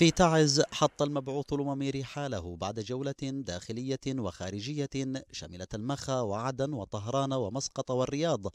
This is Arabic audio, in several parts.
في تعز حط المبعوث الأممي رحاله بعد جولة داخلية وخارجية شملت المخا وعدن وطهران ومسقط والرياض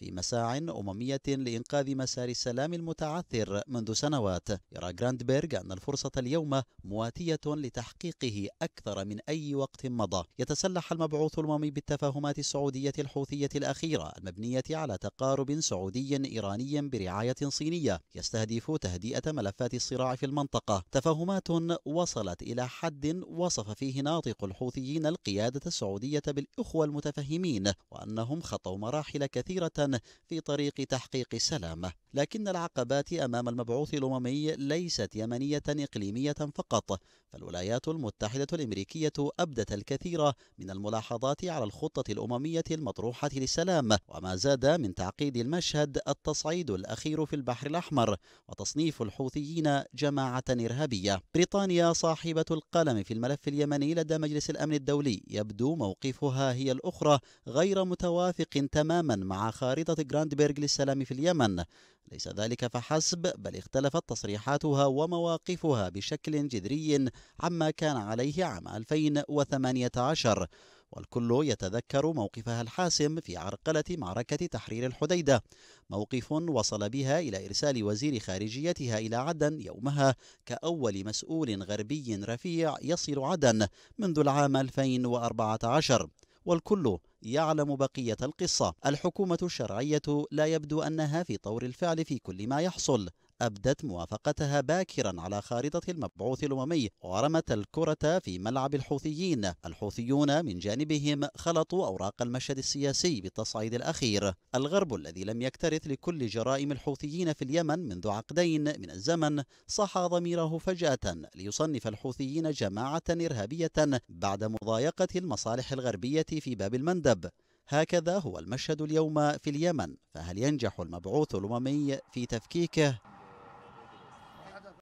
في مساع أممية لإنقاذ مسار السلام المتعثر منذ سنوات يرى جراندبرغ أن الفرصة اليوم مواتية لتحقيقه أكثر من أي وقت مضى يتسلح المبعوث الأممي بالتفاهمات السعودية الحوثية الأخيرة المبنية على تقارب سعودي إيراني برعاية صينية يستهدف تهدئة ملفات الصراع في المنطقة تفاهمات وصلت إلى حد وصف فيه ناطق الحوثيين القيادة السعودية بالإخوة المتفهمين وأنهم خطوا مراحل كثيرة في طريق تحقيق السلام لكن العقبات أمام المبعوث الأممي ليست يمنية إقليمية فقط فالولايات المتحدة الأمريكية أبدت الكثير من الملاحظات على الخطة الأممية المطروحة للسلام وما زاد من تعقيد المشهد التصعيد الأخير في البحر الأحمر وتصنيف الحوثيين جماعة إرهابية بريطانيا صاحبة القلم في الملف اليمني لدى مجلس الأمن الدولي يبدو موقفها هي الأخرى غير متوافق تماما مع خارطة جراندبرغ للسلام في اليمن ليس ذلك فحسب بل اختلفت تصريحاتها ومواقفها بشكل جذري عما كان عليه عام 2018 والكل يتذكر موقفها الحاسم في عرقلة معركة تحرير الحديدة موقف وصل بها إلى إرسال وزير خارجيتها إلى عدن يومها كأول مسؤول غربي رفيع يصل عدن منذ العام 2014 والكل يعلم بقية القصة الحكومة الشرعية لا يبدو أنها في طور الفعل في كل ما يحصل أبدت موافقتها باكرا على خارطة المبعوث الأممي ورمت الكرة في ملعب الحوثيين الحوثيون من جانبهم خلطوا أوراق المشهد السياسي بالتصعيد الأخير الغرب الذي لم يكترث لكل جرائم الحوثيين في اليمن منذ عقدين من الزمن صحى ضميره فجأة ليصنف الحوثيين جماعة إرهابية بعد مضايقة المصالح الغربية في باب المندب هكذا هو المشهد اليوم في اليمن فهل ينجح المبعوث الأممي في تفكيكه